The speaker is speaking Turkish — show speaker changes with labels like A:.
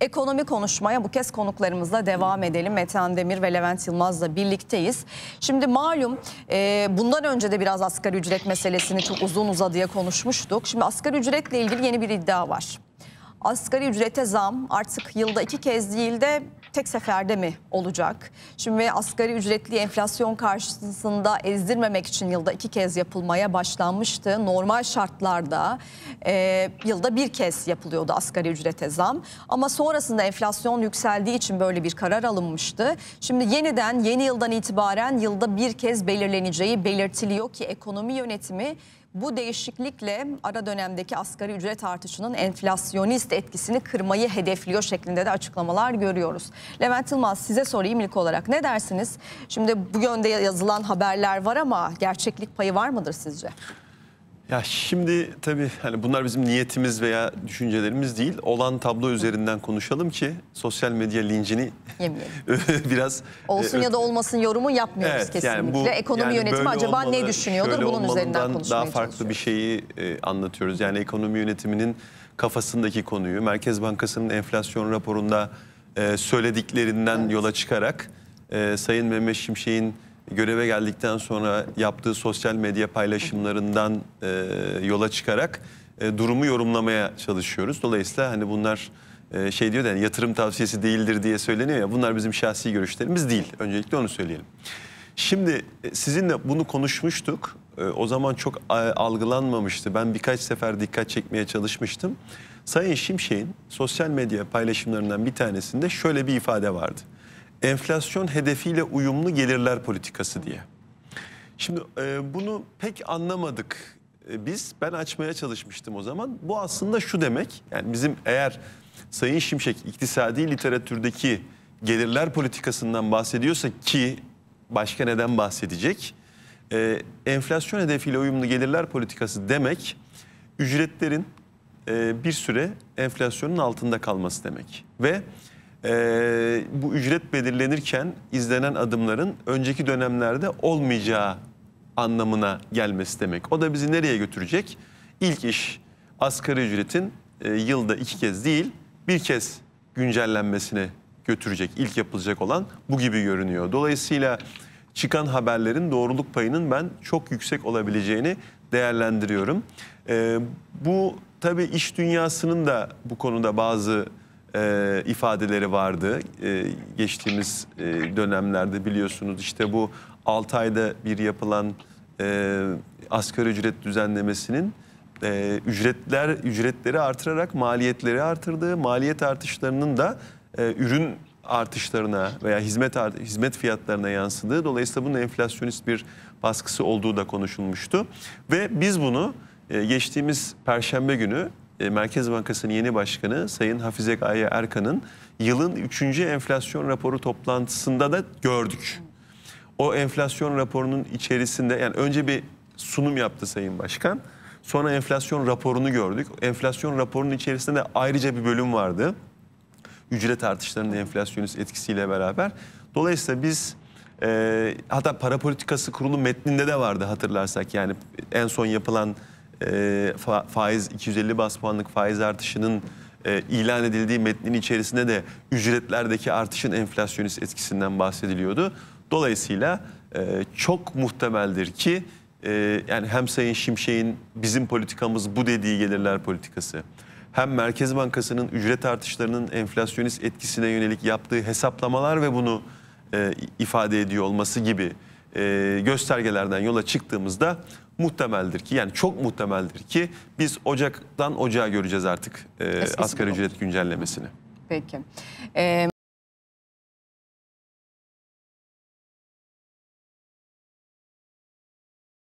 A: Ekonomi konuşmaya bu kez konuklarımızla devam edelim. Metehan Demir ve Levent Yılmaz'la birlikteyiz. Şimdi malum e, bundan önce de biraz asgari ücret meselesini çok uzun uzadıya konuşmuştuk. Şimdi asgari ücretle ilgili yeni bir iddia var. Asgari ücrete zam artık yılda iki kez değil de tek seferde mi olacak? Şimdi asgari ücretli enflasyon karşısında ezdirmemek için yılda iki kez yapılmaya başlanmıştı. Normal şartlarda e, yılda bir kez yapılıyordu asgari ücrete zam. Ama sonrasında enflasyon yükseldiği için böyle bir karar alınmıştı. Şimdi yeniden yeni yıldan itibaren yılda bir kez belirleneceği belirtiliyor ki ekonomi yönetimi bu değişiklikle ara dönemdeki asgari ücret artışının enflasyonist etkisini kırmayı hedefliyor şeklinde de açıklamalar görüyoruz. Levent Yılmaz size sorayım ilk olarak ne dersiniz? Şimdi bu yönde yazılan haberler var ama gerçeklik payı var mıdır sizce?
B: Ya şimdi tabii hani bunlar bizim niyetimiz veya düşüncelerimiz değil. Olan tablo üzerinden konuşalım ki sosyal medya lincini biraz... E, Olsun e, ya da
A: olmasın yorumu yapmıyoruz evet, kesinlikle. Yani bu, Ekonomi yani yönetimi acaba olmalı, ne düşünüyordur bunun üzerinden
B: konuşmaya daha farklı bir şeyi e, anlatıyoruz. Yani ekonomi yönetiminin kafasındaki konuyu, Merkez Bankası'nın enflasyon raporunda e, söylediklerinden evet. yola çıkarak e, Sayın Mehmet Şimşek'in göreve geldikten sonra yaptığı sosyal medya paylaşımlarından e, yola çıkarak e, durumu yorumlamaya çalışıyoruz. Dolayısıyla hani bunlar e, şey diyor yani yatırım tavsiyesi değildir diye söyleniyor ya bunlar bizim şahsi görüşlerimiz değil. Öncelikle onu söyleyelim. Şimdi e, sizinle bunu konuşmuştuk. E, o zaman çok e, algılanmamıştı. Ben birkaç sefer dikkat çekmeye çalışmıştım. Sayın Şimşek'in sosyal medya paylaşımlarından bir tanesinde şöyle bir ifade vardı enflasyon hedefiyle uyumlu gelirler politikası diye. Şimdi e, bunu pek anlamadık e, biz. Ben açmaya çalışmıştım o zaman. Bu aslında şu demek. Yani bizim eğer Sayın Şimşek iktisadi literatürdeki gelirler politikasından bahsediyorsa ki başka neden bahsedecek? E, enflasyon hedefiyle uyumlu gelirler politikası demek ücretlerin e, bir süre enflasyonun altında kalması demek. Ve e, bu ücret belirlenirken izlenen adımların önceki dönemlerde olmayacağı anlamına gelmesi demek. O da bizi nereye götürecek? İlk iş asgari ücretin e, yılda iki kez değil bir kez güncellenmesine götürecek. İlk yapılacak olan bu gibi görünüyor. Dolayısıyla çıkan haberlerin doğruluk payının ben çok yüksek olabileceğini değerlendiriyorum. E, bu tabii iş dünyasının da bu konuda bazı e, ifadeleri vardı. E, geçtiğimiz e, dönemlerde biliyorsunuz işte bu 6 ayda bir yapılan e, asgari ücret düzenlemesinin e, ücretler ücretleri artırarak maliyetleri artırdığı, maliyet artışlarının da e, ürün artışlarına veya hizmet art hizmet fiyatlarına yansıdığı dolayısıyla bunun enflasyonist bir baskısı olduğu da konuşulmuştu ve biz bunu e, geçtiğimiz perşembe günü e, Merkez Bankası'nın yeni başkanı Sayın Hafize Gaye Erkan'ın yılın 3. enflasyon raporu toplantısında da gördük. O enflasyon raporunun içerisinde yani önce bir sunum yaptı Sayın Başkan. Sonra enflasyon raporunu gördük. Enflasyon raporunun içerisinde de ayrıca bir bölüm vardı. Ücret artışlarının enflasyonist etkisiyle beraber. Dolayısıyla biz e, hatta para politikası kurulu metninde de vardı hatırlarsak. Yani en son yapılan e, fa faiz 250 bas puanlık faiz artışının e, ilan edildiği metnin içerisinde de ücretlerdeki artışın enflasyonist etkisinden bahsediliyordu. Dolayısıyla e, çok muhtemeldir ki e, yani hem Sayın Şimşek'in bizim politikamız bu dediği gelirler politikası hem Merkez Bankası'nın ücret artışlarının enflasyonist etkisine yönelik yaptığı hesaplamalar ve bunu e, ifade ediyor olması gibi e, göstergelerden yola çıktığımızda muhtemeldir ki yani çok muhtemeldir ki biz Ocak'tan Ocağa göreceğiz artık e, asgari ücret güncellemesini.
A: Peki. Ee,